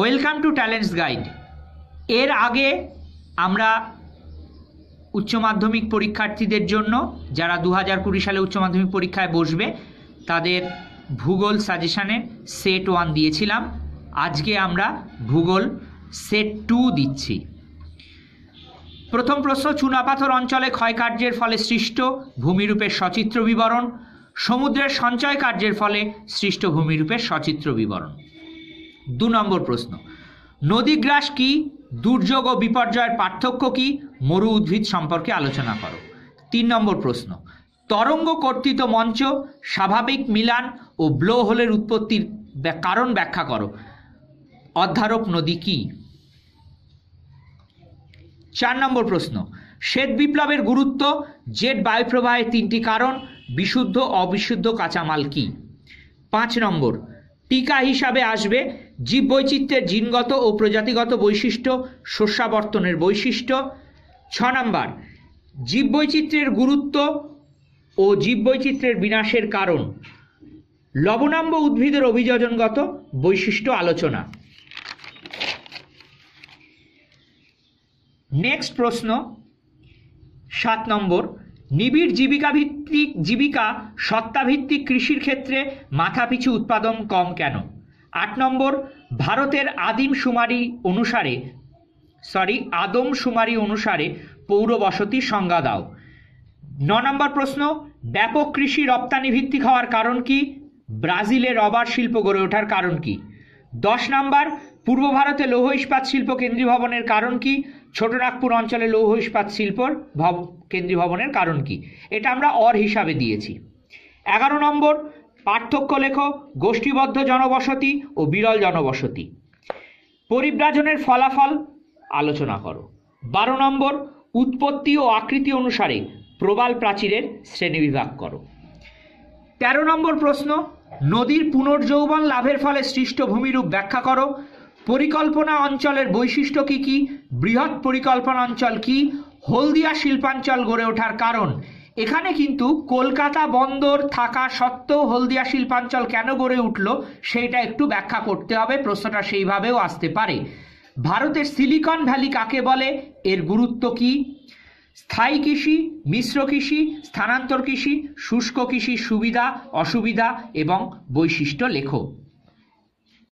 welcome to talents guide এর আগে আমরা উচ্চ মাধ্যমিক পরীক্ষার্থীদের জন্য যারা দু হাজার কুড়ি সালে উচ্চ মাধ্যমিক পরীক্ষায় বসবে তাদের ভূগোল সাজেশানে সেট ওয়ান দিয়েছিলাম আজকে আমরা ভূগোল সেট টু দিচ্ছি প্রথম প্রশ্ন চুনাপাথর অঞ্চলে ক্ষয়কার্যের ফলে সৃষ্ট ভূমিরূপের সচিত্র বিবরণ সমুদ্রের সঞ্চয় কার্যের ফলে সৃষ্ট ভূমিরূপের সচিত্র বিবরণ দু নম্বর প্রশ্ন নদীগ্রাস কি দুর্যোগ ও বিপর্যয়ের পার্থক্য কি মরু উদ্ভিদ সম্পর্কে আলোচনা করো তিন নম্বর প্রশ্ন তরঙ্গ কর্তৃত মঞ্চ স্বাভাবিক মিলান ও ব্লো হোলের উৎপত্তির কারণ ব্যাখ্যা করো অধ্যারক নদী কি চার নম্বর প্রশ্ন শ্বেত বিপ্লবের গুরুত্ব জেট বায়ুপ্রবাহের তিনটি কারণ বিশুদ্ধ অবিশুদ্ধ কাঁচামাল কি পাঁচ নম্বর টিকা হিসাবে আসবে জীববৈচিত্র্যের জিনগত ও প্রজাতিগত বৈশিষ্ট্য শস্যাবর্তনের বৈশিষ্ট্য ছ নম্বর জীববৈচিত্র্যের গুরুত্ব ও জীববৈচিত্র্যের বিনাশের কারণ লবণাম্ব উদ্ভিদের অভিযোজনগত বৈশিষ্ট্য আলোচনা নেক্সট প্রশ্ন সাত নম্বর নিবিড় জীবিকাভিত্তিক জীবিকা সত্তাভিত্তিক কৃষির ক্ষেত্রে মাথাপিছু উৎপাদন কম কেন আট নম্বর ভারতের আদিম শুমারি অনুসারে সরি আদম শুমারি অনুসারে পৌর বসতি সংজ্ঞা দাও ন নম্বর প্রশ্ন ব্যাপক কৃষি রপ্তানি ভিত্তিক হওয়ার কারণ কি ব্রাজিলে রবার শিল্প গড়ে ওঠার কারণ কী দশ নাম্বার পূর্ব ভারতে লৌহ ইস্পাত শিল্প কেন্দ্রীভবনের কারণ কি নাগপুর অঞ্চলে লৌহ ইস্পাত শিল্পর ভব কেন্দ্রীভবনের কারণ কি এটা আমরা অর হিসাবে দিয়েছি এগারো নম্বর পার্থক্য লেখ গোষ্ঠীবদ্ধ জনবসতি ও বিরল জনবসতি পরিব্রাজনের ফলাফল আলোচনা করো বারো নম্বর উৎপত্তি ও আকৃতি অনুসারে প্রবাল প্রাচীরের শ্রেণীবিভাগ করো তেরো নম্বর প্রশ্ন নদীর পুনর্যৌবন লাভের ফলে সৃষ্ট ভূমিরূপ ব্যাখ্যা করো পরিকল্পনা অঞ্চলের বৈশিষ্ট্য কী কী বৃহৎ পরিকল্পনা অঞ্চল কী হলদিয়া শিল্পাঞ্চল গড়ে ওঠার কারণ এখানে কিন্তু কলকাতা বন্দর থাকা সত্ত্বেও হলদিয়া শিল্পাঞ্চল কেন গড়ে উঠল সেইটা একটু ব্যাখ্যা করতে হবে প্রশ্নটা সেইভাবেও আসতে পারে ভারতের সিলিকন ভ্যালি কাকে বলে এর গুরুত্ব কী স্থায়ী কৃষি মিশ্র কৃষি স্থানান্তর কৃষি শুষ্ক কৃষির সুবিধা অসুবিধা এবং বৈশিষ্ট্য লেখো